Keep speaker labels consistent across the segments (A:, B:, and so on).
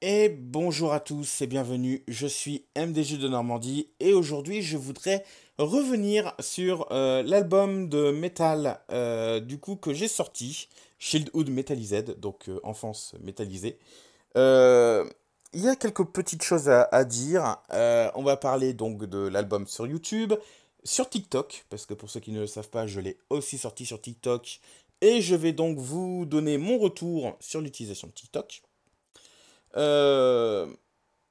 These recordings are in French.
A: Et bonjour à tous et bienvenue, je suis MDG de Normandie et aujourd'hui je voudrais revenir sur euh, l'album de métal euh, du coup que j'ai sorti, Shieldhood Metalized, donc euh, enfance métallisée. Il y a quelques petites choses à, à dire, on va parler donc de l'album sur YouTube, sur TikTok, parce que pour ceux qui ne le savent pas, je l'ai aussi sorti sur TikTok et je vais donc vous donner mon retour sur l'utilisation de TikTok. Euh,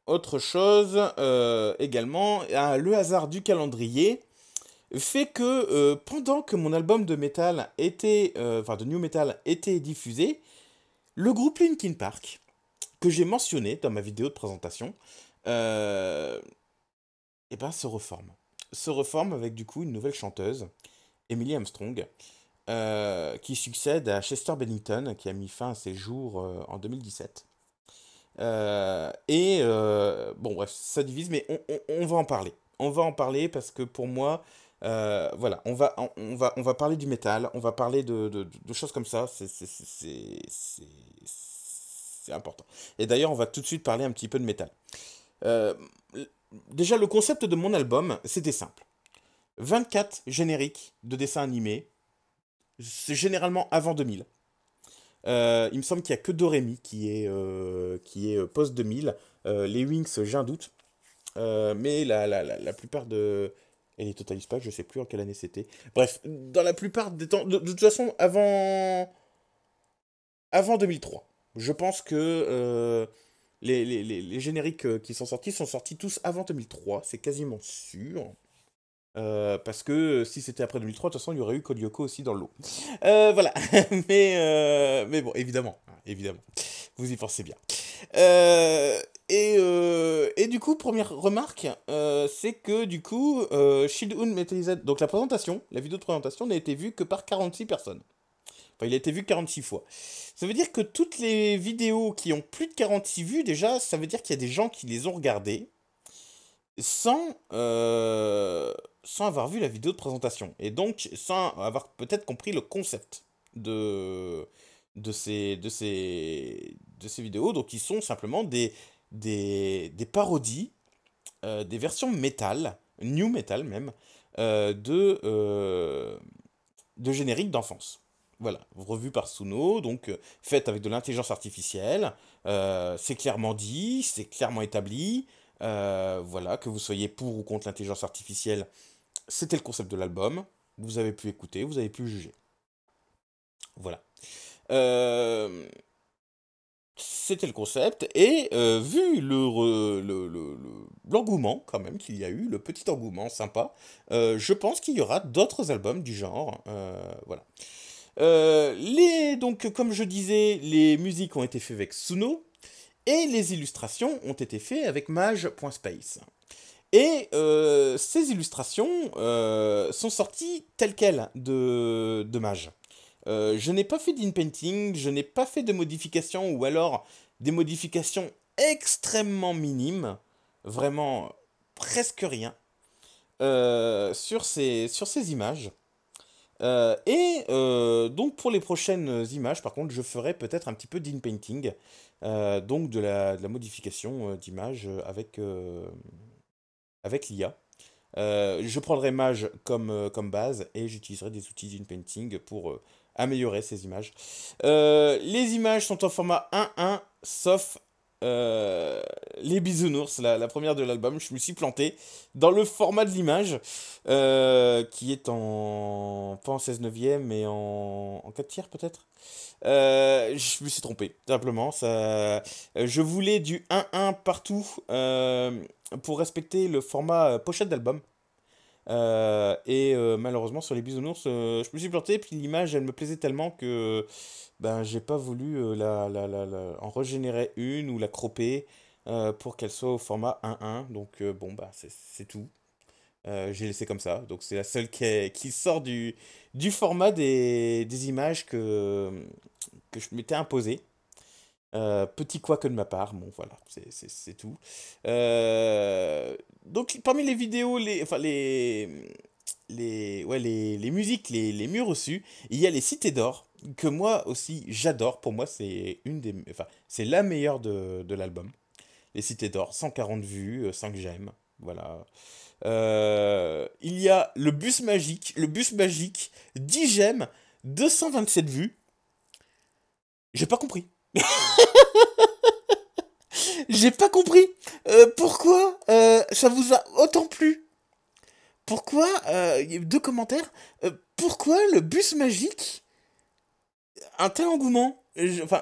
A: autre chose euh, également, ah, le hasard du calendrier fait que euh, pendant que mon album de metal était, enfin de new metal était diffusé, le groupe Linkin Park que j'ai mentionné dans ma vidéo de présentation, eh ben, se reforme. Se reforme avec du coup une nouvelle chanteuse, Emily Armstrong, qui succède à Chester Bennington, qui a mis fin à ses jours en 2017. Euh, et euh, bon, bref, ça divise, mais on, va en parler. On va en parler parce que pour moi, euh, voilà, on va, on, va, on va parler du métal, on va parler de, choses comme ça, c'est important. Et d'ailleurs, on va tout de suite parler un petit peu de métal. déjà, le concept de mon album, c'était simple. 24 génériques de dessins animés, c'est généralement avant 2000. Euh, il me semble qu'il n'y a que Doremi qui est, euh, est euh, post 2000. les Wings, j'ai un doute. mais la, la, la, la, plupart de. Et les Total Space, je sais plus en quelle année c'était. Bref, dans la plupart des temps. De, toute façon, avant. Avant 2003. Je pense que. Les, les, génériques qui sont sortis sont sortis tous avant 2003, c'est quasiment sûr. Euh, parce que euh, si c'était après 2003, de toute façon, il y aurait eu Kolyoko aussi dans l'eau. Euh, voilà. mais, euh, mais bon, évidemment. Hein, évidemment. Vous y pensez bien. Et, et, du coup, première remarque, c'est que du coup, Shield Un Metalized Donc la présentation, la vidéo de présentation n'a été vue que par 46 personnes. Enfin, il a été vu 46 fois. Ça veut dire que toutes les vidéos qui ont plus de 46 vues, déjà, ça veut dire qu'il y a des gens qui les ont regardées sans, sans avoir vu la vidéo de présentation et donc sans avoir peut-être compris le concept de, de, ces, de, ces, de ces vidéos. Donc, ils sont simplement des, des, des parodies, euh, des versions métal, new metal même, euh, de, euh, de génériques d'enfance. Voilà, revue par Suno, donc faite avec de l'intelligence artificielle. c'est clairement dit, c'est clairement établi. voilà, que vous soyez pour ou contre l'intelligence artificielle, c'était le concept de l'album. Vous avez pu écouter, vous avez pu juger. Voilà. Euh, c'était le concept. Et euh, vu l'engouement, le, le, quand même, qu'il y a eu, le petit engouement sympa, euh, je pense qu'il y aura d'autres albums du genre. voilà. les, donc, comme je disais, les musiques ont été faites avec Suno. Et les illustrations ont été faites avec mage.space. Et euh, ces illustrations euh, sont sorties telles quelles de, de Mage. Euh, je n'ai pas fait d'inpainting, je n'ai pas fait de modifications ou alors des modifications extrêmement minimes, vraiment presque rien, sur, ces, sur ces images. et donc pour les prochaines images, par contre, je ferai peut-être un petit peu d'inpainting, donc de la, de la modification d'image avec avec l'IA. Euh, je prendrai Mage comme, euh, comme base et j'utiliserai des outils d'InPainting pour euh, améliorer ces images. les images sont en format 1.1 sauf les bisounours, la, première de l'album. Je me suis planté dans le format de l'image qui est en. pas en 16 neuvième mais en, en 4 tiers peut-être. Euh, je me suis trompé, simplement. Ça... Euh, je voulais du 1-1 partout euh, pour respecter le format pochette d'album. et malheureusement, sur les bisounours, je me suis planté. Puis l'image, elle me plaisait tellement que ben, j'ai pas voulu la, la, la, en régénérer une ou la croper pour qu'elle soit au format 1-1. Donc bon, bah, c'est tout. Euh, j'ai laissé comme ça. Donc c'est la seule qui, qui sort du, du format des, des, images que, que je m'étais imposé. Euh, petit quoi que de ma part, bon voilà, c'est tout. Euh, donc parmi les vidéos, les, enfin les, les, ouais, les, les musiques, les, les murs reçus, il y a les cités d'or, que moi aussi j'adore, pour moi c'est une des, enfin c'est la meilleure de, de l'album. Les cités d'or, 140 vues, 5 j'aime, voilà. Euh, il y a le bus magique, le bus magique, 10 gemmes, 227 vues. J'ai pas compris. J'ai pas compris. Euh, pourquoi euh, ça vous a autant plu Pourquoi deux commentaires. pourquoi le bus magique un tel engouement Enfin,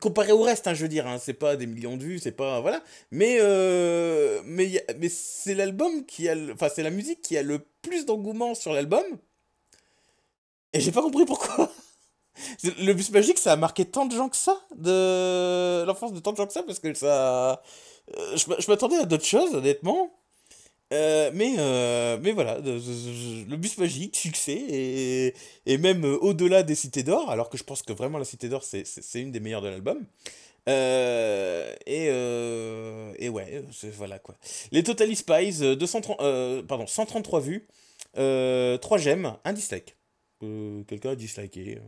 A: comparé au reste, hein, je veux dire, hein. c'est pas des millions de vues, c'est pas voilà, mais euh, mais, mais c'est l'album qui a, enfin c'est la musique qui a le plus d'engouement sur l'album, et j'ai pas compris pourquoi. le bus magique, ça a marqué tant de gens que ça, de l'enfance de tant de gens que ça, parce que ça, euh, je m'attendais à d'autres choses honnêtement. Euh, mais, euh, mais voilà, le bus magique, succès, et, et même euh, au-delà des cités d'or, alors que je pense que vraiment la cité d'or, c'est une des meilleures de l'album. et, et ouais, voilà quoi. Les Total Spies, 230, pardon, 133 vues, 3 j'aime, 1 dislike. Quelqu'un a disliké.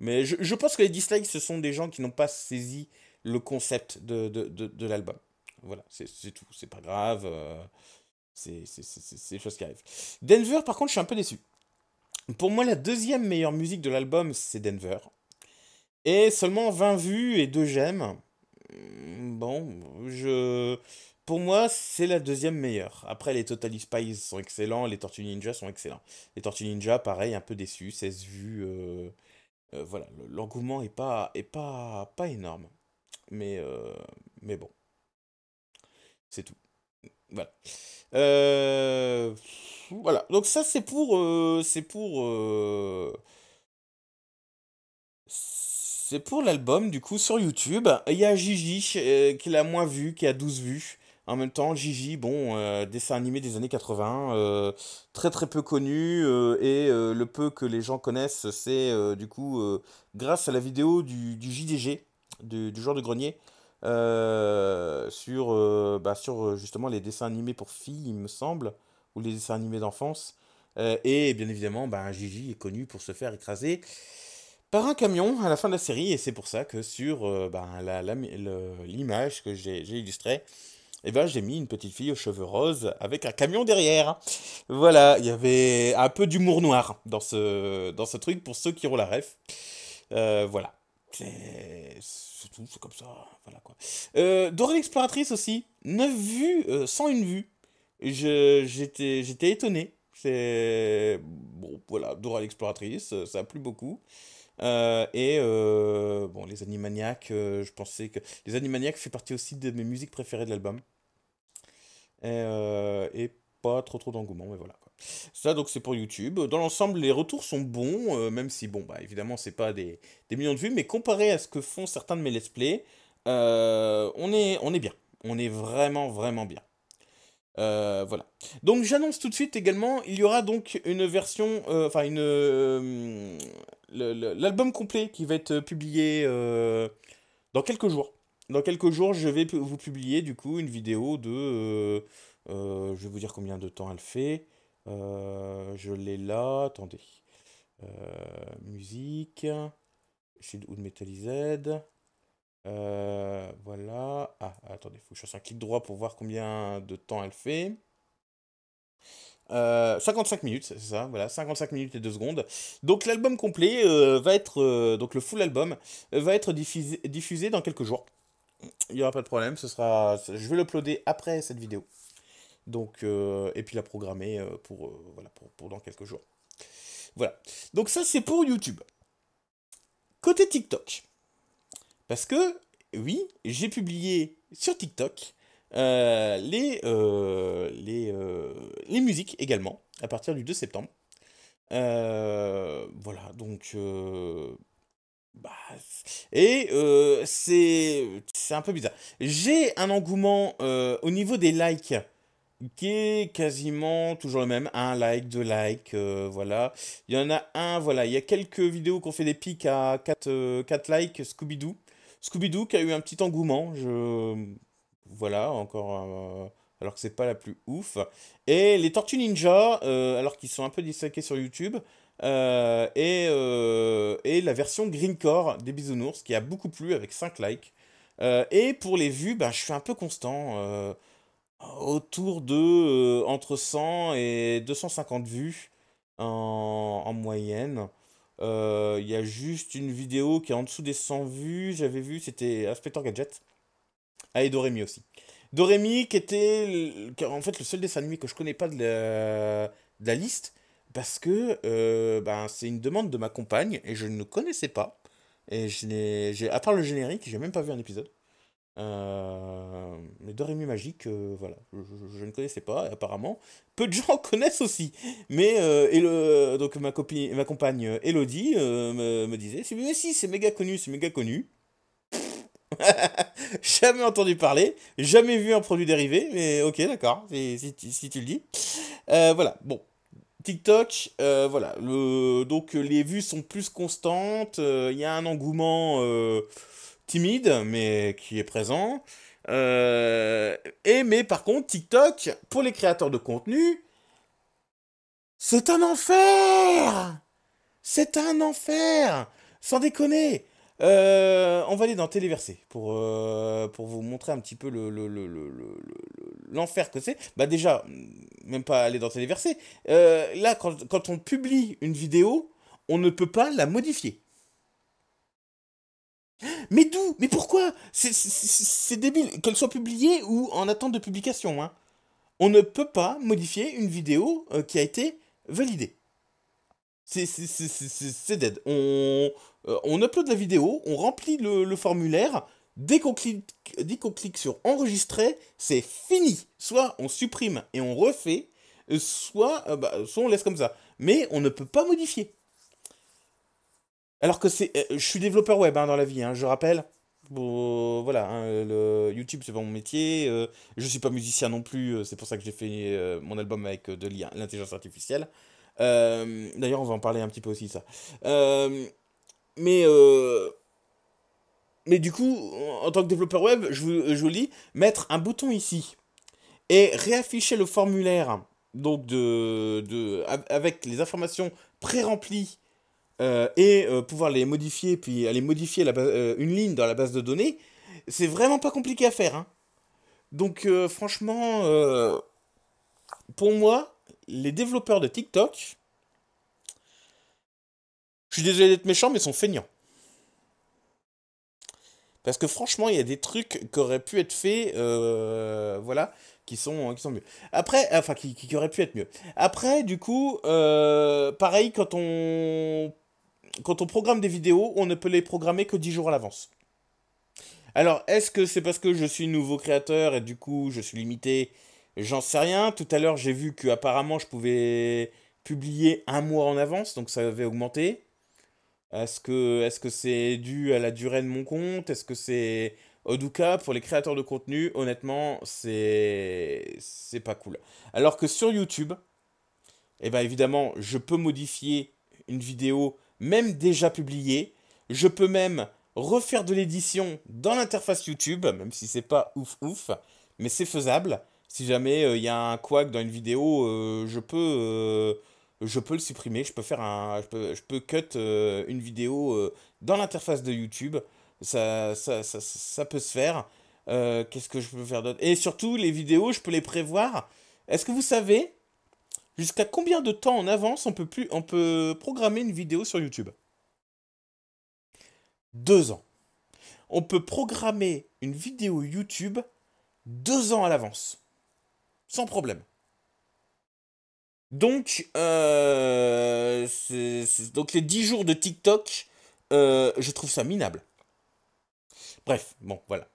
A: Mais je, je, pense que les dislikes, ce sont des gens qui n'ont pas saisi le concept de, de, de, de l'album. Voilà, c'est tout, c'est pas grave. C'est des choses qui arrivent. Denver, par contre, je suis un peu déçu. Pour moi, la deuxième meilleure musique de l'album, c'est Denver. Et seulement 20 vues et 2 j'aime. Hmm, bon, je. Pour moi, c'est la deuxième meilleure. Après, les Totally Spies sont excellents, les Tortues Ninja sont excellents. Les Tortues Ninja, pareil, un peu déçu 16 vues. Euh, euh, voilà, l'engouement est pas, est pas, pas énorme. Mais, euh, mais bon, c'est tout. Euh, voilà. Donc ça c'est pour euh, c'est pour euh, c'est pour l'album du coup sur YouTube. Il y a Gigi qui l'a moins vu, qui a 12 vues. En même temps, Gigi, bon, dessin animé des années 80, très très peu connu, et le peu que les gens connaissent, c'est du coup grâce à la vidéo du, JDG, du, du genre de grenier, euh, sur, euh, bah, sur euh, justement les dessins animés pour filles, il me semble, ou les dessins animés d'enfance. et bien évidemment, bah, Gigi est connu pour se faire écraser par un camion à la fin de la série, et c'est pour ça que sur bah, l'image que j'ai illustrée, et eh ben, j'ai mis une petite fille aux cheveux roses avec un camion derrière. Voilà, il y avait un peu d'humour noir dans ce, dans ce truc pour ceux qui roulent la ref. voilà. C'est tout, c'est comme ça. Voilà quoi. l'exploratrice euh, aussi. 9 vues, euh, une 101 vues. J'étais étonné. C'est. Bon, voilà, Dora l'exploratrice, euh, ça a plu beaucoup. et bon, les Animaniacs, je pensais que. Les Animaniacs fait partie aussi de mes musiques préférées de l'album. Et, et, pas trop trop d'engouement, mais voilà. Ça, donc, c'est pour YouTube. Dans l'ensemble, les retours sont bons, euh, même si, bon, bah, évidemment, c'est pas des, millions de vues, mais comparé à ce que font certains de mes let's play, euh, on, est, on est bien. On est vraiment, vraiment bien. Euh, voilà. Donc j'annonce tout de suite également, il y aura donc une version, enfin une l'album complet qui va être publié dans quelques jours. Dans quelques jours, je vais vous publier du coup une vidéo de, je vais vous dire combien de temps elle fait. Euh, je l'ai là, attendez. Euh, musique, Shield ou Metal Z. Euh, voilà. Ah, attendez, il faut que je fasse un clic droit pour voir combien de temps elle fait. Euh, 55 minutes, c'est ça, voilà, 55 minutes et 2 secondes. Donc l'album complet va être, donc le full album, va être diffusé, dans quelques jours. Il n'y aura pas de problème, ce sera, je vais l'uploader après cette vidéo. Donc, euh, et puis la programmer euh, pour, euh, voilà, dans quelques jours. Voilà. Donc ça, c'est pour YouTube. Côté TikTok. Parce que, oui, j'ai publié sur TikTok les, les, les musiques également, à partir du 2 septembre. voilà, donc... Bah, et c'est un peu bizarre. J'ai un engouement au niveau des likes qui est quasiment toujours le même, un like, deux likes, euh, voilà. Il y en a un, voilà, il y a quelques vidéos qu'on fait des pics à 4, euh, likes, Scooby-Doo. Scooby-Doo qui a eu un petit engouement, je... Voilà, encore... Euh, alors que c'est pas la plus ouf. Et les Tortues Ninja, alors qu'ils sont un peu disséqués sur YouTube, et, et la version Green Greencore des Bisounours, qui a beaucoup plu avec 5 likes. et pour les vues, ben je suis un peu constant autour de euh, entre 100 et 250 vues en, moyenne. Euh, il y a juste une vidéo qui est en dessous des 100 vues. J'avais vu, c'était Inspector Gadget. Ah, et Doremi aussi. Doremi, qui était en fait le seul dessin nuit que je connais pas de la, liste, parce que euh, ben, c'est une demande de ma compagne et je ne connaissais pas. Et je n'ai, à part le générique, j'ai même pas vu un épisode. Euh, les Doremi magique, euh, voilà, je, ne connaissais pas, apparemment, peu de gens connaissent aussi. Mais, euh, et le, donc ma, copine, ma compagne euh, Elodie me, disait, si, c'est méga connu, c'est méga connu. jamais entendu parler, jamais vu un produit dérivé, mais ok, d'accord, si, si, tu le dis. voilà, bon. TikTok, voilà, le, donc les vues sont plus constantes, il y a un engouement timide, mais qui est présent. Euh, et mais par contre, TikTok, pour les créateurs de contenu, c'est un enfer C'est un enfer Sans déconner euh, On va aller dans téléverser pour, euh, pour vous montrer un petit peu l'enfer le, le, le, que c'est. Bah déjà, même pas aller dans téléverser là, quand, quand on publie une vidéo, on ne peut pas la modifier. Mais d'où Mais pourquoi C'est débile, qu'elle soit publiée ou en attente de publication. Hein. On ne peut pas modifier une vidéo euh, qui a été validée. C'est dead. On, euh, on upload la vidéo, on remplit le, formulaire. Dès qu'on clique, qu'on clique, sur enregistrer, c'est fini. Soit on supprime et on refait, euh, bah, soit on laisse comme ça. Mais on ne peut pas modifier. Alors que c'est. Euh, je suis développeur web hein, dans la vie, hein, je rappelle. Euh, voilà, hein, le YouTube, c'est pas mon métier. Euh, je suis pas musicien non plus. c'est pour ça que j'ai fait mon album avec de l'intelligence artificielle. D'ailleurs, on va en parler un petit peu aussi, ça. mais. mais du coup, en tant que développeur web, je vous, lis mettre un bouton ici et réafficher le formulaire donc de, de avec les informations pré-remplies euh, et euh, pouvoir les modifier, puis aller modifier euh, une ligne dans la base de données, c'est vraiment pas compliqué à faire. Hein. Donc franchement, pour moi, les développeurs de TikTok, je suis désolé d'être méchant, mais sont feignants. Parce que franchement, il y a des trucs qui auraient pu être faits, voilà, qui sont, qui sont mieux. Après, enfin, qui, qui, auraient pu être mieux. Après, du coup, pareil, quand on quand on programme des vidéos, on ne peut les programmer que 10 jours à l'avance. Alors, est-ce que c'est parce que je suis nouveau créateur et du coup je suis limité J'en sais rien. Tout à l'heure, j'ai vu qu'apparemment je pouvais publier un mois en avance, donc ça avait augmenté. Est-ce que c'est dû à la durée de mon compte Est-ce que c'est cas pour les créateurs de contenu Honnêtement, c'est c'est pas cool. Alors que sur YouTube, eh ben évidemment, je peux modifier une vidéo même déjà publié. Je peux même refaire de l'édition dans l'interface YouTube, même si c'est pas ouf ouf, mais c'est faisable. Si jamais il euh, y a un quack dans une vidéo, euh, je peux euh, je peux le supprimer, je peux faire un je peux, je cut une vidéo dans l'interface de YouTube. Ça ça, ça peut se faire. Qu'est-ce que je peux faire d'autre Et surtout les vidéos, je peux les prévoir. Est-ce que vous savez Jusqu'à combien de temps en avance on peut, plus, on peut programmer une vidéo sur YouTube Deux ans. On peut programmer une vidéo YouTube deux ans à l'avance. Sans problème. Donc, euh, donc les dix jours de TikTok, euh, je trouve ça minable. Bref, bon, voilà.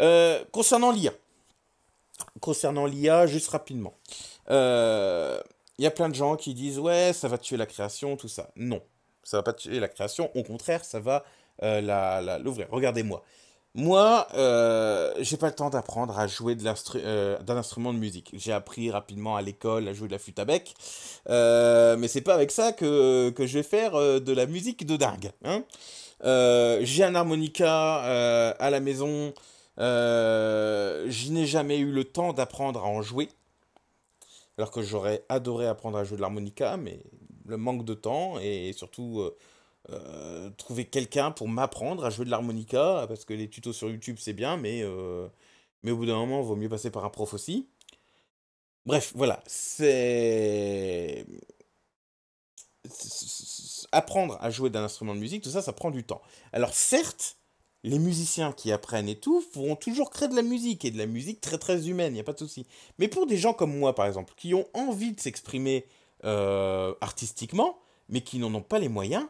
A: Euh, concernant l'IA. Concernant l'IA, juste rapidement. Il euh, y a plein de gens qui disent ouais, ça va tuer la création, tout ça. Non, ça va pas tuer la création. Au contraire, ça va euh, la l'ouvrir. Regardez-moi. Moi, euh, j'ai pas le temps d'apprendre à jouer d'un instrument de musique. J'ai appris rapidement à l'école à jouer de la flûte à bec, mais c'est pas avec ça que, que, je vais faire de la musique de dingue. Hein j'ai un harmonica à la maison, je n'ai jamais eu le temps d'apprendre à en jouer alors que j'aurais adoré apprendre à jouer de l'harmonica, mais le manque de temps et surtout euh, euh, trouver quelqu'un pour m'apprendre à jouer de l'harmonica, parce que les tutos sur YouTube c'est bien, mais, euh, mais au bout d'un moment, il vaut mieux passer par un prof aussi. Bref, voilà, c'est... Apprendre à jouer d'un instrument de musique, tout ça, ça prend du temps. Alors certes, les musiciens qui apprennent et tout pourront toujours créer de la musique et de la musique très très humaine, il n'y a pas de souci. Mais pour des gens comme moi par exemple, qui ont envie de s'exprimer euh, artistiquement, mais qui n'en ont pas les moyens,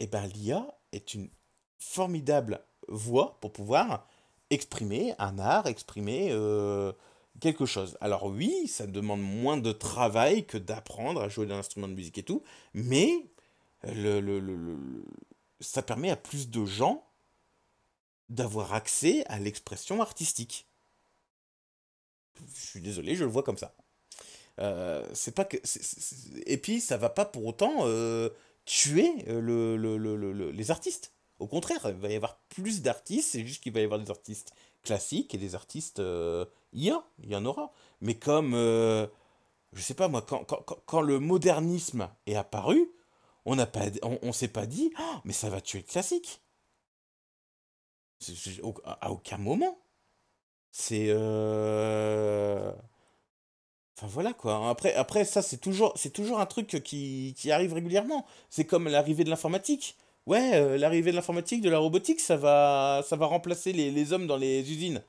A: et eh ben, l'IA est une formidable voie pour pouvoir exprimer un art, exprimer euh, quelque chose. Alors oui, ça demande moins de travail que d'apprendre à jouer d'un instrument de musique et tout, mais ça permet à plus de gens d'avoir accès à l'expression artistique. Je suis désolé, je le vois comme ça. Euh, c'est pas que et puis ça va pas pour autant euh, tuer euh, le, les artistes. Au contraire, il va y avoir plus d'artistes, c'est juste qu'il va y avoir des artistes classiques et des artistes il y en aura. Mais comme, je sais pas moi, quand, le modernisme est apparu, on n'a pas, on, s'est pas dit, oh, mais ça va tuer le classique à aucun moment. C'est. Euh, enfin voilà quoi. Après, après ça, c'est toujours, c'est toujours un truc qui, qui arrive régulièrement. C'est comme l'arrivée de l'informatique. Ouais, euh, l'arrivée de l'informatique, de la robotique, ça va, ça va remplacer les, les, hommes dans les usines.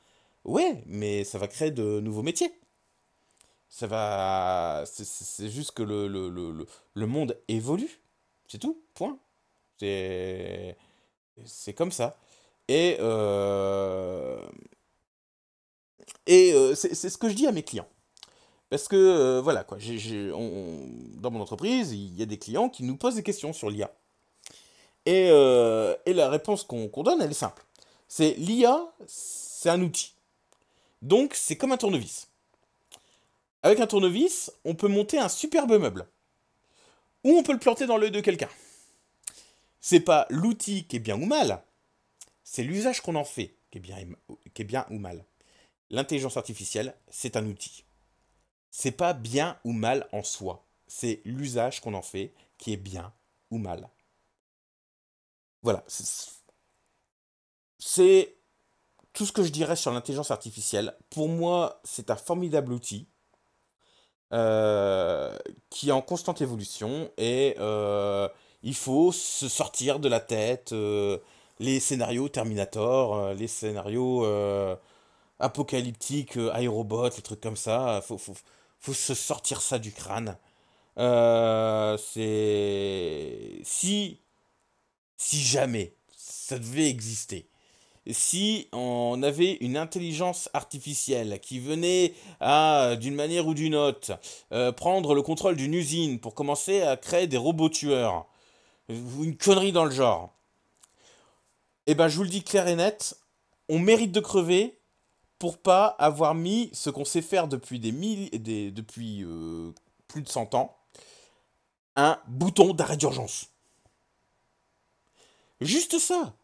A: Ouais, mais ça va créer de nouveaux métiers. Ça va. C'est juste que le, le, le, le monde évolue. C'est tout, point. C'est. C'est comme ça. Et, euh, et euh, c'est ce que je dis à mes clients. Parce que, euh, voilà, quoi, dans mon entreprise, il y a des clients qui nous posent des questions sur l'IA. Et, la réponse qu'on donne, elle est simple. C'est l'IA, c'est un outil. Donc, c'est comme un tournevis. Avec un tournevis, on peut monter un superbe meuble. Ou on peut le planter dans l'œil de quelqu'un. C'est pas l'outil qui est bien ou mal, c'est l'usage qu'on en fait qui est, bien, ou mal. L'intelligence artificielle, c'est un outil. C'est pas bien ou mal en soi, c'est l'usage qu'on en fait qui est bien ou mal. Voilà. C'est tout ce que je dirais sur l'intelligence artificielle. Pour moi, c'est un formidable outil euh, qui est en constante évolution et euh, il faut se sortir de la tête. Euh, les scénarios Terminator, euh, les scénarios euh, apocalyptiques, euh, iRobot, les trucs comme ça. Faut, faut, se sortir ça du crâne. c'est si si jamais ça devait exister. Si on avait une intelligence artificielle qui venait à, d'une manière ou d'une autre, prendre le contrôle d'une usine pour commencer à créer des robots tueurs, une connerie dans le genre, eh bien, je vous le dis clair et net, on mérite de crever pour pas avoir mis ce qu'on sait faire depuis des mille, des, depuis euh, plus de 100 ans, un bouton d'arrêt d'urgence. Juste ça.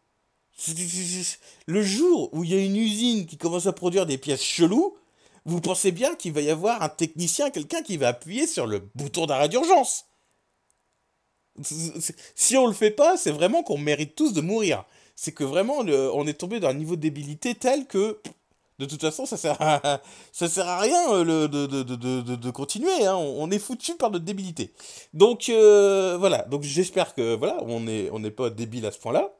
A: Le jour où il y a une usine qui commence à produire des pièces cheloues, vous pensez bien qu'il va y avoir un technicien, quelqu'un qui va appuyer sur le bouton d'arrêt d'urgence. Si on le fait pas, c'est vraiment qu'on mérite tous de mourir c'est que vraiment, on est tombé un niveau de débilité tel que de toute façon, ça sert ça sert à rien euh, le, de, de, de, de, continuer. Hein. On, est foutu par notre débilité. Donc euh, voilà. Donc j'espère que voilà, on n'est on n'est pas débile à ce point-là.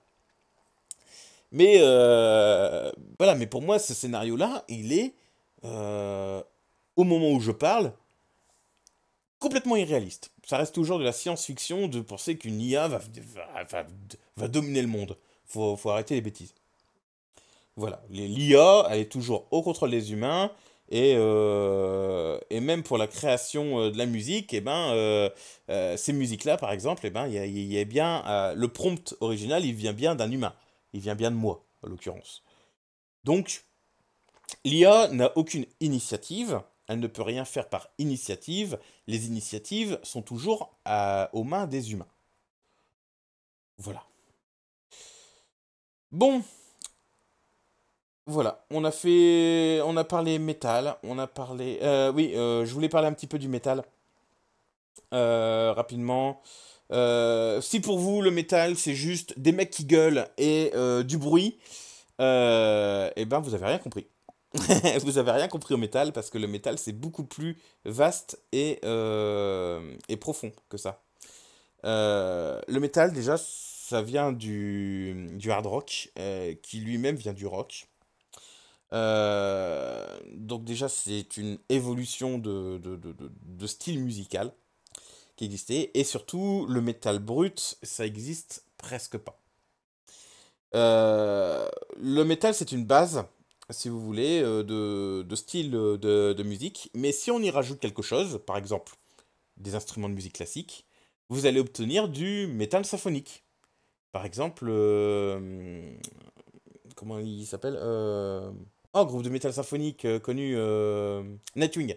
A: Mais euh, voilà. Mais pour moi, ce scénario-là, il est au moment où je parle complètement irréaliste. Ça reste toujours de la science-fiction de penser qu'une IA va, va, va dominer le monde faut, faut arrêter les bêtises. Voilà, l'IA, elle est toujours au contrôle des humains. Et, euh, même pour la création euh, de la musique, et eh ben, euh, ces musiques-là, par exemple, et eh ben, y a, y a bien, le prompt original, il vient bien d'un humain. Il vient bien de moi, en l'occurrence. Donc, l'IA n'a aucune initiative. Elle ne peut rien faire par initiative. Les initiatives sont toujours aux mains des humains. Voilà. Bon. Voilà, on a fait. On a parlé métal, on a parlé. Euh, oui, euh, je voulais parler un petit peu du métal. Euh, rapidement. si pour vous, le métal, c'est juste des mecs qui gueulent et du bruit, eh ben vous avez rien compris. vous avez rien compris au métal parce que le métal, c'est beaucoup plus vaste et, et profond que ça. le métal, déjà, ça vient du, du hard rock, euh, qui lui-même vient du rock. Euh, donc déjà, c'est une évolution de, style musical qui existait. Et surtout, le métal brut, ça existe presque pas. Euh, le métal, c'est une base, si vous voulez, de, style de, musique. Mais si on y rajoute quelque chose, par exemple des instruments de musique classique, vous allez obtenir du métal symphonique. Par exemple, euh, comment il s'appelle euh, oh, groupe de métal symphonique euh, connu euh, Nightwing.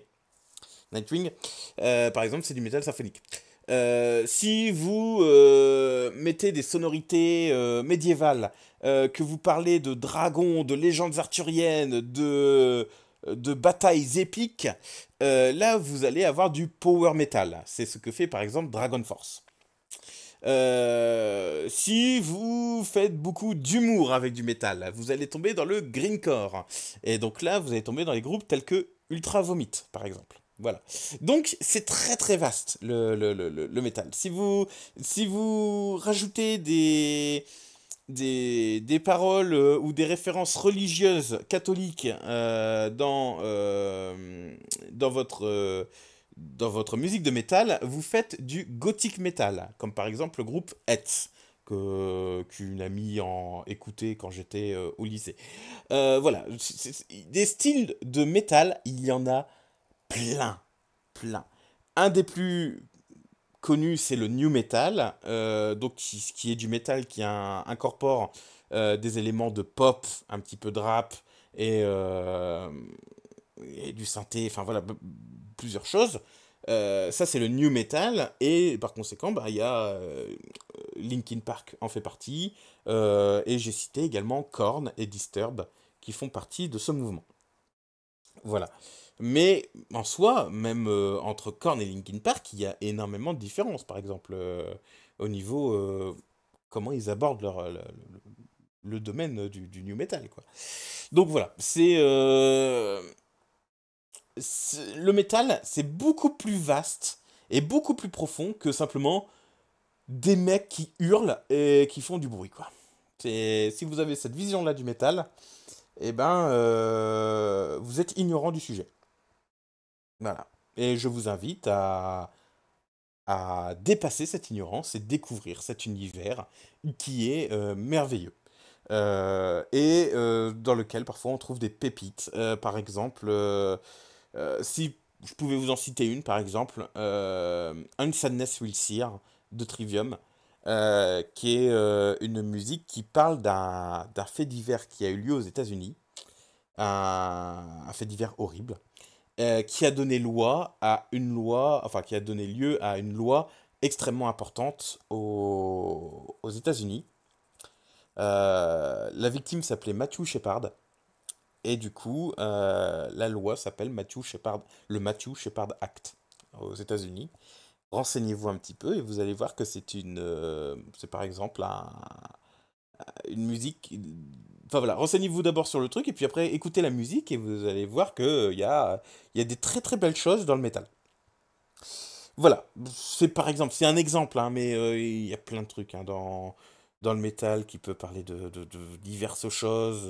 A: Nightwing, par exemple, c'est du métal symphonique. si vous mettez des sonorités médiévales, que vous parlez de dragons, de légendes arthuriennes, de, de batailles épiques, là vous allez avoir du power metal. C'est ce que fait par exemple Dragon Force. Euh, si vous faites beaucoup d'humour avec du métal, vous allez tomber dans le greencore. Et donc là, vous allez tomber dans les groupes tels que Ultra Vomit, par exemple. Voilà. Donc c'est très très vaste le, le, le, le, métal. Si vous, si vous rajoutez des, des, des paroles euh, ou des références religieuses catholiques euh, dans, dans votre dans votre musique de métal, vous faites du gothic metal, comme par exemple le groupe que qu'une amie en écoutait quand j'étais euh, au lycée. Euh, voilà, des styles de métal, il y en a plein, plein. Un des plus connus, c'est le new metal, euh, donc qui, qui, est du métal qui incorpore des éléments de pop, un petit peu de rap et, et du synthé, enfin voilà, plusieurs choses. Euh, ça, c'est le new metal, et par conséquent, bah, il y a euh, Linkin Park en fait partie, euh, et j'ai cité également Korn et Disturb qui font partie de ce mouvement. Voilà. Mais en soi, même entre Korn et Linkin Park, il y a énormément de différences, par exemple, au niveau comment ils abordent leur, le domaine du, new metal. Quoi. Donc voilà, c'est euh, le métal, c'est beaucoup plus vaste et beaucoup plus profond que simplement des mecs qui hurlent et qui font du bruit, quoi. si vous avez cette vision-là du métal, eh ben, euh, vous êtes ignorant du sujet. Voilà. Et je vous invite à, dépasser cette ignorance et découvrir cet univers qui est euh, merveilleux. Euh, et dans lequel parfois on trouve des pépites. par exemple, euh, si je pouvais vous en citer une, par exemple, euh, Un Sadness Will Sear de Trivium, euh, qui est une musique qui parle d'un fait divers qui a eu lieu aux États-Unis, un, fait divers horrible, qui a donné loi à une loi, enfin qui a donné lieu à une loi extrêmement importante aux, aux États-Unis. la victime s'appelait Matthew Shepard. Et du coup, euh, la loi s'appelle Matthew Shepard, le Matthew Shepard Act aux États-Unis. Renseignez-vous un petit peu et vous allez voir que c'est une, euh, c'est par exemple une musique. Enfin voilà, renseignez-vous d'abord sur le truc et puis après écoutez la musique et vous allez voir que euh, il y a, y a des très très belles choses dans le métal. Voilà, c'est par exemple, c'est un exemple, hein, mais il y a plein de trucs hein, dans, dans le métal qui peut parler de, de, de diverses choses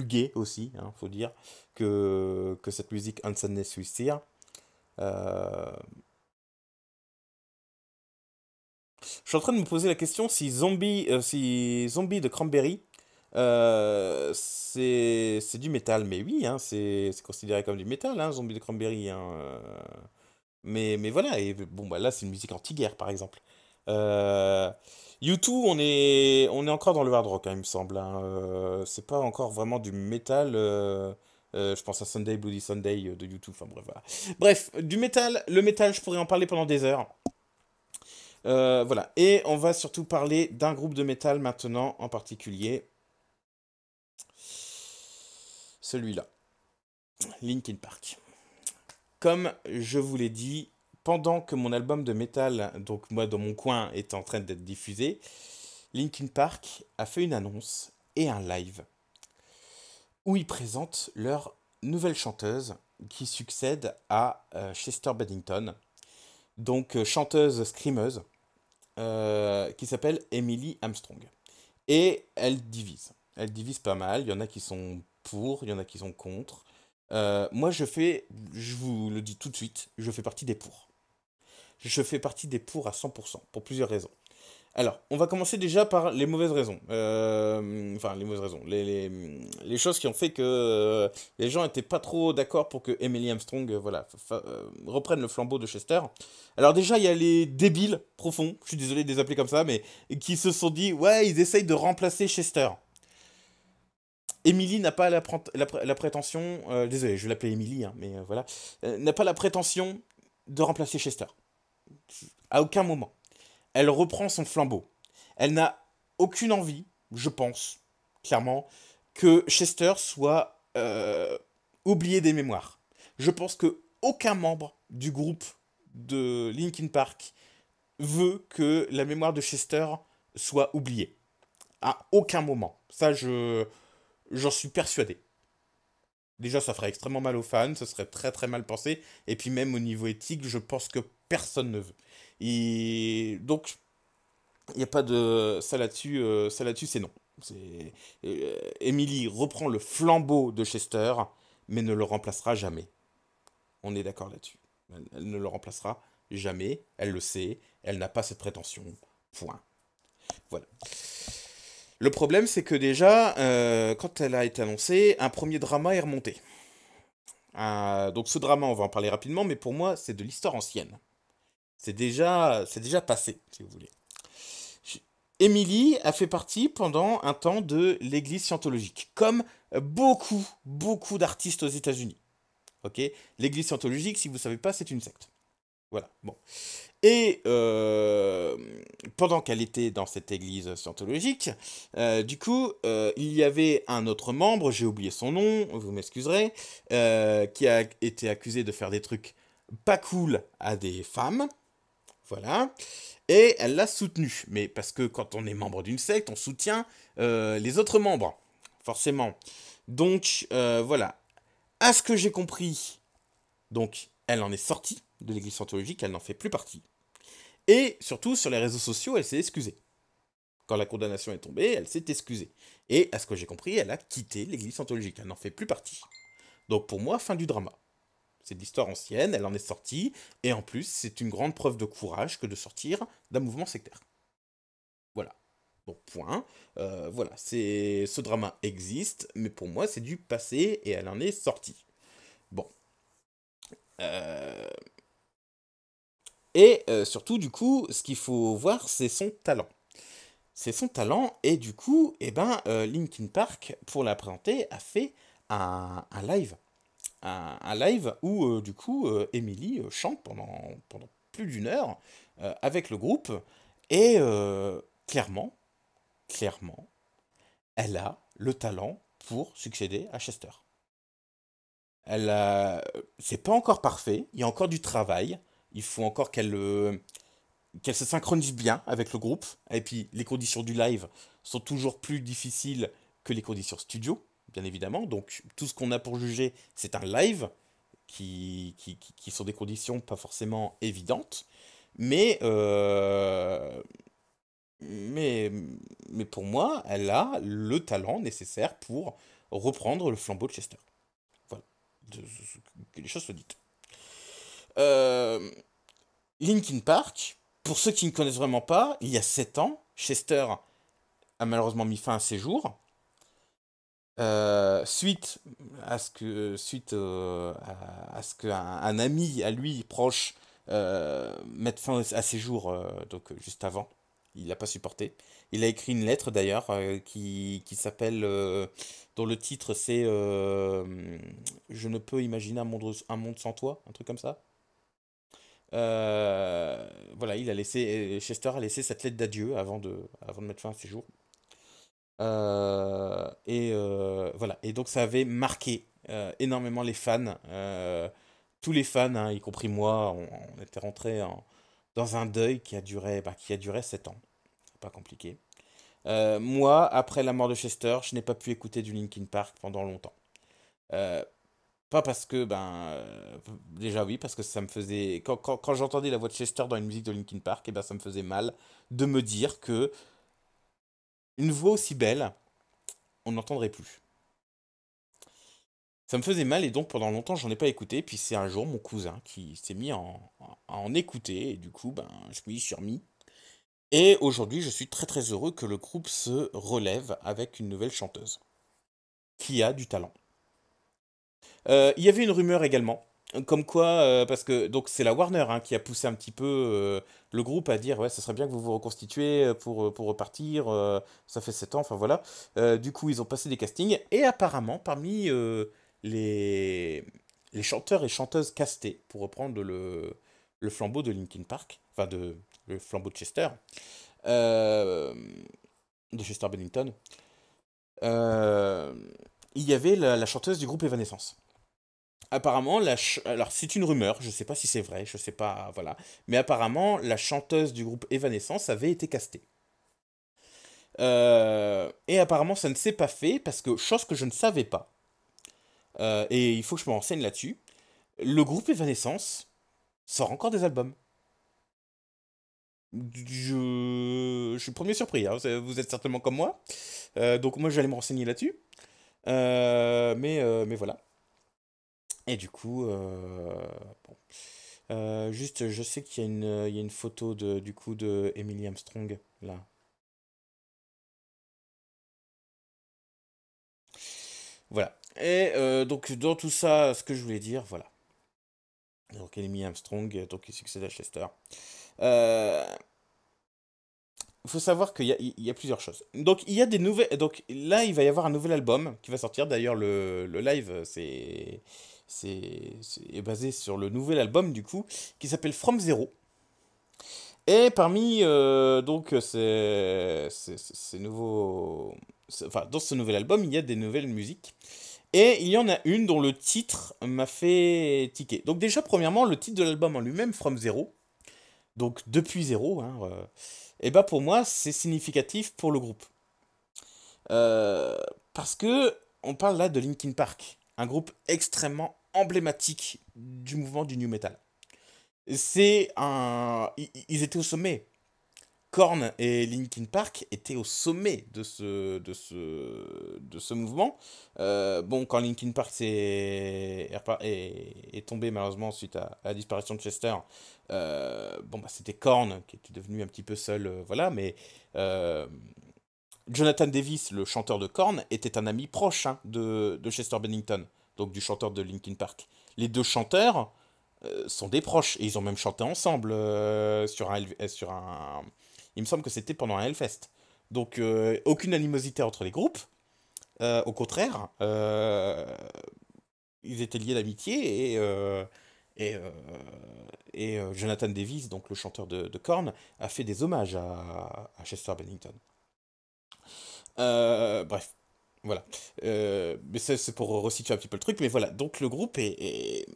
A: plus gay aussi, il hein, faut dire, que, que cette musique Hansen Suicide. Euh, je suis en train de me poser la question si Zombie, euh, si zombie de Cranberry, euh, c'est du métal. Mais oui, hein, c'est considéré comme du métal, hein, Zombie de Cranberry. Hein, mais, mais voilà, et bon, bah là, c'est une musique anti-guerre, par exemple. YouTube, on est, on est encore dans le hard rock, hein, il me semble. Hein. Euh, c'est pas encore vraiment du métal. Euh, euh, je pense à Sunday, Bloody Sunday de YouTube. Enfin bref, Bref, du métal. Le métal, je pourrais en parler pendant des heures. voilà. Et on va surtout parler d'un groupe de métal maintenant en particulier. Celui-là. Linkin Park. Comme je vous l'ai dit, pendant que mon album de métal, donc moi dans mon coin, est en train d'être diffusé, Linkin Park a fait une annonce et un live où ils présentent leur nouvelle chanteuse qui succède à euh, Chester Bennington, donc euh, chanteuse screameuse, euh, qui s'appelle Emily Armstrong. Et elle divise. Elle divise pas mal. Il y en a qui sont pour, il y en a qui sont contre. moi, je fais, je vous le dis tout de suite, je fais partie des pour je fais partie des pour à 100%, pour plusieurs raisons. Alors, on va commencer déjà par les mauvaises raisons. Euh, enfin, les mauvaises raisons. Les, choses qui ont fait que euh, les gens n'étaient pas trop d'accord pour que Emily Armstrong euh, voilà, reprenne le flambeau de Chester. Alors déjà, il y a les débiles profonds, je suis désolé de les appeler comme ça, mais qui se sont dit, ouais, ils essayent de remplacer Chester. Emily n'a pas la, la, prétention, désolé, je vais l'appeler Emily, hein, mais voilà, n'a pas la prétention de remplacer Chester. À aucun moment. Elle reprend son flambeau. Elle n'a aucune envie, je pense, clairement, que Chester soit euh, oublié des mémoires. Je pense que aucun membre du groupe de Linkin Park veut que la mémoire de Chester soit oubliée. À aucun moment. Ça, je j'en suis persuadé. Déjà, ça ferait extrêmement mal aux fans, ce serait très très mal pensé. Et puis même au niveau éthique, je pense que personne ne veut. Et donc, il n'y a pas de. Ça là-dessus, euh, ça là-dessus c'est non. Émilie euh, reprend le flambeau de Chester, mais ne le remplacera jamais. On est d'accord là-dessus. Elle, ne le remplacera jamais. Elle le sait. Elle n'a pas cette prétention. Point. Voilà. Le problème, c'est que déjà, euh, quand elle a été annoncée, un premier drama est remonté. Ah, donc ce drama, on va en parler rapidement, mais pour moi, c'est de l'histoire ancienne. C'est déjà, c'est déjà passé, si vous voulez. Émilie a fait partie pendant un temps de l'église scientologique, comme beaucoup, beaucoup d'artistes aux États-Unis. Ok, l'église scientologique, si vous ne savez pas, c'est une secte. Voilà. Bon. Et euh, pendant qu'elle était dans cette église scientologique, euh, du coup, euh, il y avait un autre membre, j'ai oublié son nom, vous m'excuserez, qui a été accusé de faire des trucs pas cool à des femmes. Voilà. Et elle l'a soutenu. Mais parce que quand on est membre d'une secte, on soutient euh, les autres membres. Forcément. Donc, euh, voilà. À ce que j'ai compris, donc, elle en est sortie de l'église scientologique, elle n'en fait plus partie. Et surtout, sur les réseaux sociaux, elle s'est excusée. Quand la condamnation est tombée, elle s'est excusée. Et à ce que j'ai compris, elle a quitté l'église scientologique, elle n'en fait plus partie. Donc pour moi, fin du drama c'est de l'histoire ancienne, elle en est sortie, et en plus, c'est une grande preuve de courage que de sortir d'un mouvement sectaire. Voilà. bon point. Euh, voilà, c'est ce drama existe, mais pour moi, c'est du passé et elle en est sortie. Bon. Euh, et euh, surtout, du coup, ce qu'il faut voir, c'est son talent. C'est son talent, et du coup, eh ben, Linkin Park, pour la présenter, a fait un live un, live où, euh, du coup, Emily euh, euh, chante pendant, plus d'une heure avec le groupe. Et clairement, clairement, elle a le talent pour succéder à Chester. Elle a... C'est pas encore parfait, il y a encore du travail, il faut encore qu'elle qu'elle se synchronise bien avec le groupe, et puis les conditions du live sont toujours plus difficiles que les conditions studio, bien évidemment. Donc tout ce qu'on a pour juger, c'est un live, qui, qui, sont des conditions pas forcément évidentes. Mais, euh, mais, mais pour moi, elle a le talent nécessaire pour reprendre le flambeau de Chester. Voilà, Que les choses soient dites. Euh, Linkin Park, pour ceux qui ne connaissent vraiment pas, il y a 7 ans, Chester a malheureusement mis fin à ses jours. Euh, suite à ce que suite euh, à, ce qu'un un ami à lui proche euh, mette fin à ses jours donc juste avant il n'a pas supporté il a écrit une lettre d'ailleurs qui, qui s'appelle dont le titre c'est je ne peux imaginer un monde un monde sans toi un truc comme ça voilà il a laissé Chester a laissé cette lettre d'adieu avant de avant de mettre fin à ses jours euh, et euh, voilà. Et donc ça avait marqué euh, énormément les fans, tous les fans, hein, y compris moi. On, était rentré dans un deuil qui a duré, bah, qui a duré sept ans. Pas compliqué. moi, après la mort de Chester, je n'ai pas pu écouter du Linkin Park pendant longtemps. pas parce que, ben, déjà oui, parce que ça me faisait. Quand, quand, j'entendais la voix de Chester dans une musique de Linkin Park, et eh ben, ça me faisait mal de me dire que une voix aussi belle, on n'entendrait plus. Ça me faisait mal et donc pendant longtemps j'en ai pas écouté. Puis c'est un jour mon cousin qui s'est mis à en, écouter et du coup ben, je me suis surmis. Et aujourd'hui je suis très très heureux que le groupe se relève avec une nouvelle chanteuse qui a du talent. Euh, il y avait une rumeur également comme quoi, euh, parce que donc c'est la Warner hein, qui a poussé un petit peu euh, le groupe à dire ouais, ce serait bien que vous vous reconstituez euh, pour, pour repartir, ça fait 7 ans, enfin voilà. du coup, ils ont passé des castings et apparemment, parmi les, les chanteurs et chanteuses castés, pour reprendre le, le flambeau de Linkin Park, enfin de, le flambeau de Chester, de Chester Bennington, il y avait la chanteuse du groupe Evanescence apparemment, alors c'est une rumeur, je ne sais pas si c'est vrai, je ne sais pas, voilà, mais apparemment, la chanteuse du groupe Evanescence avait été castée. Euh, et apparemment, ça ne s'est pas fait parce que, chose que je ne savais pas, euh, et il faut que je me renseigne là-dessus, le groupe Evanescence sort encore des albums. Je, je suis premier surpris, hein, vous êtes certainement comme moi. Euh, donc moi, j'allais me renseigner là-dessus. mais, mais voilà. Et du coup, euh, euh, juste, je sais qu'il y a une, il y a une photo de, du coup de Emily Armstrong là. Voilà. Et euh, donc dans tout ça, ce que je voulais dire, voilà. Donc Emily Armstrong, donc il succède à Chester. Il faut savoir qu'il y, y, a plusieurs choses. Donc il y a des nouvelles. Donc là, il va y avoir un nouvel album qui va sortir. D'ailleurs, le, le live, c'est c'est basé sur le nouvel album du coup qui s'appelle From Zero. Et parmi euh, donc ces, nouveaux, enfin dans ce nouvel album, il y a des nouvelles musiques. Et il y en a une dont le titre m'a fait tiquer. Donc déjà premièrement, le titre de l'album en lui-même, From Zero, donc depuis zéro, hein, et euh, eh ben pour moi c'est significatif pour le groupe. Euh, parce que on parle là de Linkin Park un groupe extrêmement emblématique du mouvement du new metal. C'est un, ils étaient au sommet. Korn et Linkin Park étaient au sommet de ce, de ce, de ce mouvement. Euh, bon, quand Linkin Park est, est, tombé malheureusement suite à, la disparition de Chester, euh, bon, bah, c'était Korn qui était devenu un petit peu seul, euh, voilà, mais Jonathan Davis, le chanteur de Korn, était un ami proche hein, de, Chester Bennington, donc du chanteur de Linkin Park. Les deux chanteurs euh, sont des proches, et ils ont même chanté ensemble euh, sur, un, euh, sur un... Il me semble que c'était pendant un Hellfest. Donc aucune animosité entre les groupes. au contraire, ils étaient liés d'amitié et... Et, Jonathan Davis, donc le chanteur de, Korn, a fait des hommages à Chester Bennington. Euh, bref, voilà. Euh, mais c'est pour resituer un petit peu le truc. Mais voilà, donc le groupe est,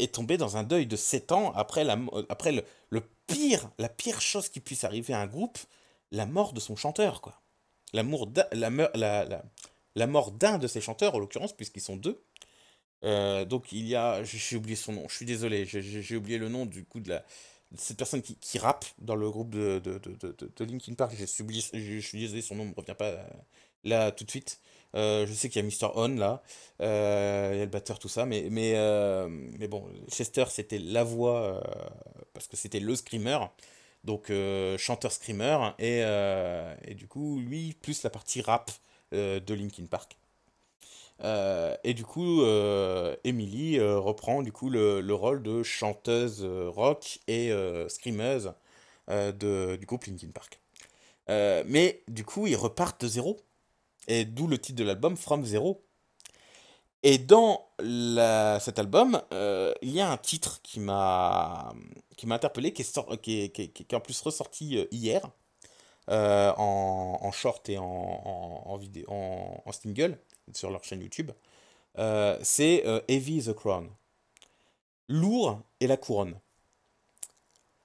A: est, tombé dans un deuil de 7 ans après, la, après le, le, pire, la pire chose qui puisse arriver à un groupe, la mort de son chanteur, quoi. La, la, la, la mort d'un de ses chanteurs, en l'occurrence, puisqu'ils sont deux. Euh, donc il y a, j'ai oublié son nom, je suis désolé, j'ai oublié le nom du coup de la, cette personne qui, qui rappe dans le groupe de, de, de, de Linkin Park, je suis désolé, son nom ne me revient pas euh, là tout de suite. Euh, je sais qu'il y a Mr. On là, euh, il y a le batteur, tout ça, mais, mais, mais bon, Chester c'était la voix parce que c'était le screamer, donc chanteur screamer, et, et, du coup, lui, plus la partie rap de Linkin Park. Euh, et du coup, euh, Emily euh, reprend du coup le, le rôle de chanteuse rock et screameuse de, du groupe Linkin Park. mais du coup, ils repartent de zéro. Et d'où le titre de l'album From Zero. Et dans la, cet album, il y a un titre qui m'a qui m'a interpellé, qui est, qui, qui, en plus ressorti hier en, en, short et en, en, vidéo, en, en single sur leur chaîne YouTube, euh, c'est euh, Heavy the Crown. Lourd et la couronne.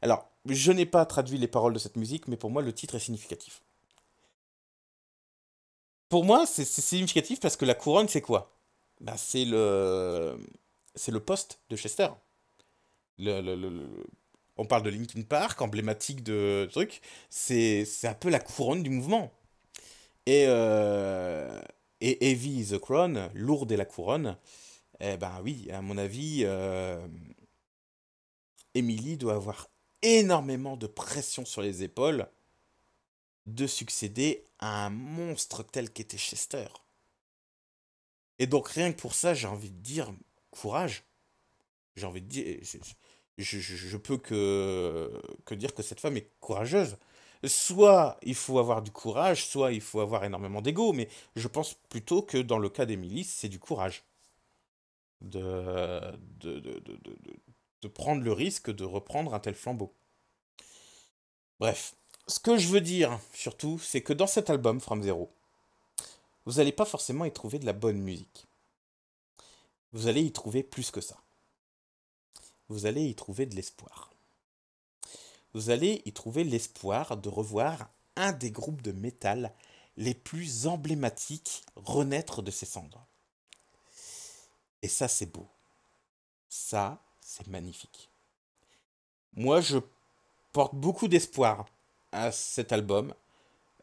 A: Alors, je n'ai pas traduit les paroles de cette musique, mais pour moi, le titre est significatif. Pour moi, c'est significatif parce que la couronne, c'est quoi ben, C'est le, C'est le poste de Chester. le, on parle de Linkin Park, emblématique de truc, c'est un peu la couronne du mouvement. Et, euh, et Heavy the Crown, lourde est la couronne, eh ben oui, à mon avis, euh, Emily doit avoir énormément de pression sur les épaules de succéder à un monstre tel qu'était Chester. Et donc rien que pour ça, j'ai envie de dire courage. J'ai envie de dire, je, je, je peux que, que dire que cette femme est courageuse soit il faut avoir du courage, soit il faut avoir énormément d'ego, mais je pense plutôt que dans le cas des milices, c'est du courage. De, de, de prendre le risque de reprendre un tel flambeau. Bref, ce que je veux dire surtout, c'est que dans cet album, From Zero, vous n'allez pas forcément y trouver de la bonne musique. Vous allez y trouver plus que ça. Vous allez y trouver de l'espoir vous allez y trouver l'espoir de revoir un des groupes de métal les plus emblématiques renaître de ses cendres. Et ça, c'est beau. Ça, c'est magnifique. Moi, je porte beaucoup d'espoir à cet album.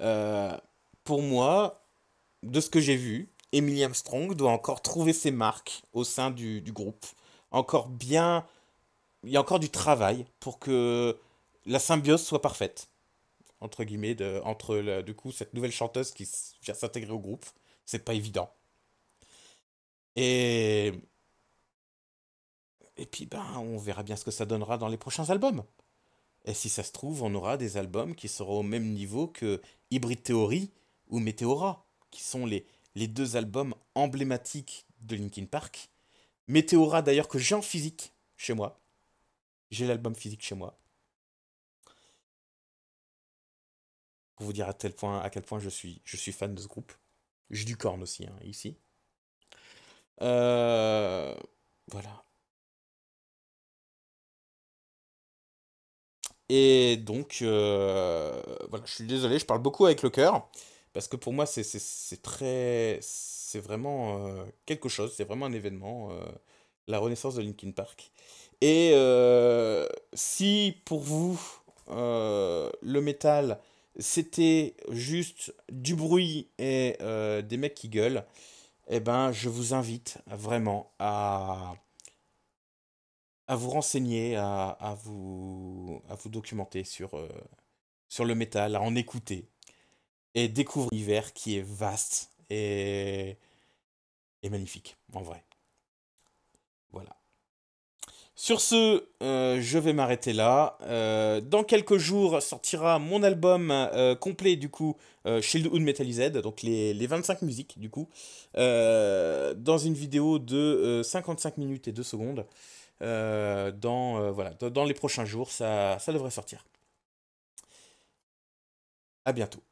A: Euh, pour moi, de ce que j'ai vu, Emily Armstrong doit encore trouver ses marques au sein du, du groupe. Encore bien. Il y a encore du travail pour que la symbiose soit parfaite entre guillemets entre du coup cette nouvelle chanteuse qui vient s'intégrer au groupe c'est pas évident et et puis ben on verra bien ce que ça donnera dans les prochains albums et si ça se trouve on aura des albums qui seront au même niveau que Hybrid Theory ou Meteora qui sont les les deux albums emblématiques de Linkin Park Meteora d'ailleurs que j'ai en physique chez moi j'ai l'album physique chez moi vous dire à, tel point, à quel point je suis, je suis fan de ce groupe. J'ai du corne aussi, hein, ici. Euh, voilà. Et donc, euh, voilà, je suis désolé, je parle beaucoup avec le cœur, parce que pour moi, c'est très... C'est vraiment euh, quelque chose, c'est vraiment un événement, la renaissance de Linkin Park. Et si pour vous, le métal, c'était juste du bruit et euh, des mecs qui gueulent, et eh ben, je vous invite vraiment à, à vous renseigner, à, à vous, à vous documenter sur, euh, sur le métal, à en écouter et découvrir l'hiver qui est vaste et, et magnifique, en vrai. Voilà. Sur ce, euh, je vais m'arrêter là. Euh, dans quelques jours sortira mon album euh, complet du coup, Shield Metal Z, donc les, 25 musiques du coup, dans une vidéo de 55 minutes et 2 secondes. dans, voilà, dans les prochains jours, ça, ça devrait sortir. A bientôt.